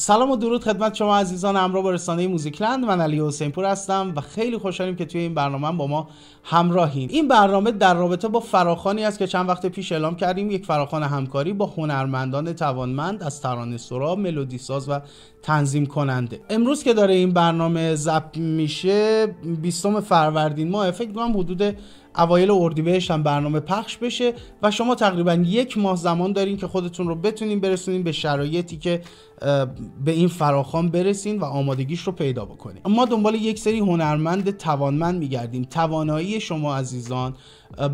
سلام و درود خدمت شما عزیزان همراه با رسانه موزیکلند من علی حسین پور هستم و خیلی خوشحالیم که توی این برنامه با ما همراهیم این برنامه در رابطه با فراخانی است که چند وقت پیش اعلام کردیم یک فراخان همکاری با هنرمندان توانمند از ترانه سرا ملودی ساز و تنظیم کننده امروز که داره این برنامه ضبط میشه 20 فروردین ماه فکر کنم حدود اوایل اردیبهشت هم برنامه پخش بشه و شما تقریبا یک ماه زمان دارین که خودتون رو بتونین برسونین به شرایطی که به این فراخان برسین و آمادگیش رو پیدا بکنین ما دنبال یک سری هنرمند توانمند میگردیم توانایی شما عزیزان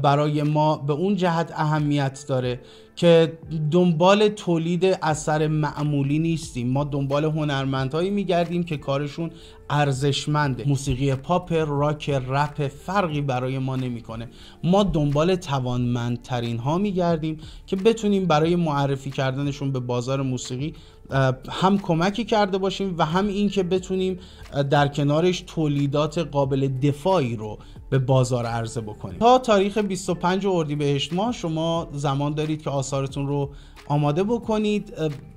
برای ما به اون جهت اهمیت داره که دنبال تولید اثر معمولی نیستیم ما دنبال هنرمندهایی میگردیم که کارشون ارزشمنده موسیقی پاپ راک رپ فرقی برای ما نمیکنه ما دنبال توانمندترین ها میگردیم که بتونیم برای معرفی کردنشون به بازار موسیقی هم کمکی کرده باشیم و هم اینکه بتونیم در کنارش تولیدات قابل دفاعی رو به بازار عرضه بکنیم تا تاریخ 25 اردیبهشت ماه شما زمان دارید که آثارتون رو آماده بکنید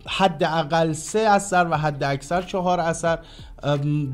حداقل سه اثر و حد اکثر چهار اثر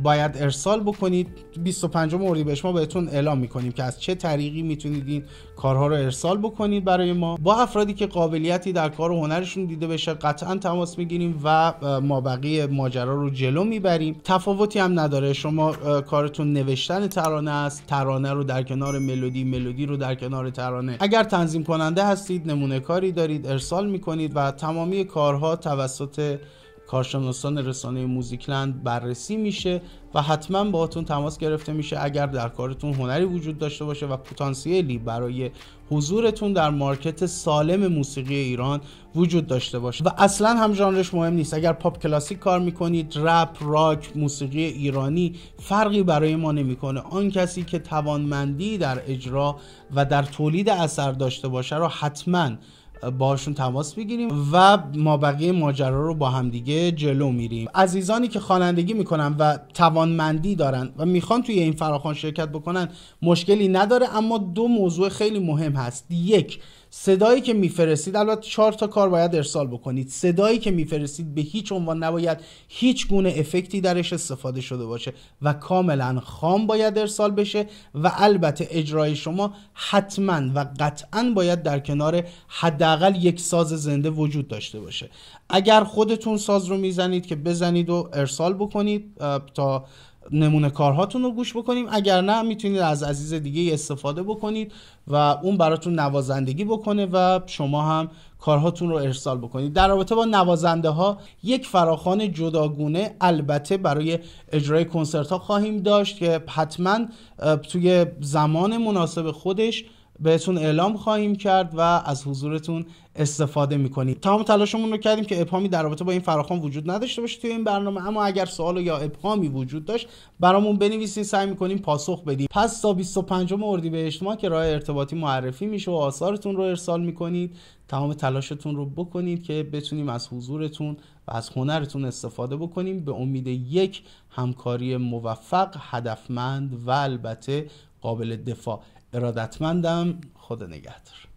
باید ارسال بکنید 25 اردیبهشت ما بهتون اعلام میکنیم که از چه طریقی میتونید این کارها رو ارسال بکنید برای ما با افرادی که قابلیتی در کار و هنرشون دیده بشه قطعا تماس میگیریم و ما بقیه ماجرا رو جلو میبریم تفاوتی هم نداره شما کارتون نوشتن ترانه است ترانه رو در کنار ملودی ملودی رو در کنار ترانه اگر تنظیم کننده هستید نمونه کاری دارید ارسال میکنید و تمامی کارها توسط کارشناسان رسانه موزیکلند بررسی میشه و حتما باهاتون تماس گرفته میشه اگر در کارتون هنری وجود داشته باشه و پتانسیلی برای حضورتون در مارکت سالم موسیقی ایران وجود داشته باشه و اصلا هم ژانرش مهم نیست اگر پاپ کلاسیک کار میکنید رپ راک موسیقی ایرانی فرقی برای ما نمیکنه آن کسی که توانمندی در اجرا و در تولید اثر داشته باشه را حتما باشون تماس بگیریم و ما بقیه ماجرا رو با همدیگه جلو میریم عزیزانی که خوانندگی میکنن و توانمندی دارن و میخوان توی این فراخوان شرکت بکنن مشکلی نداره اما دو موضوع خیلی مهم هست یک صدایی که میفرستید البته چهار تا کار باید ارسال بکنید صدایی که میفرستید به هیچ عنوان نباید هیچ گونه افکتی درش استفاده شده باشه و کاملا خام باید ارسال بشه و البته اجرای شما حتما و قطعا باید در کنار حد حداقل یک ساز زنده وجود داشته باشه اگر خودتون ساز رو میزنید که بزنید و ارسال بکنید تا نمونه کارهاتون رو گوش بکنیم اگر نه میتونید از عزیز دیگه استفاده بکنید و اون براتون نوازندگی بکنه و شما هم کارهاتون رو ارسال بکنید در رابطه با نوازنده ها یک فراخان جداگونه البته برای اجرای کنسرت ها خواهیم داشت که حتما توی زمان مناسب خودش بهتون اعلام خواهیم کرد و از حضورتون استفاده میکنیم تمام تلاشمون رو کردیم که ابهامی در رابطه با این فراخوان وجود نداشته باشه توی این برنامه اما اگر سوال یا ابهامی وجود داشت برامون بنویسید سعی میکنیم پاسخ بدیم پس تا 25 به اجتماع که راه ارتباطی معرفی میشه و آثارتون رو ارسال میکنید تمام تلاشتون رو بکنید که بتونیم از حضورتون و از هنرتون استفاده بکنیم به امید یک همکاری موفق هدفمند و البته قابل دفاع ارادتمندم خدا نگهدار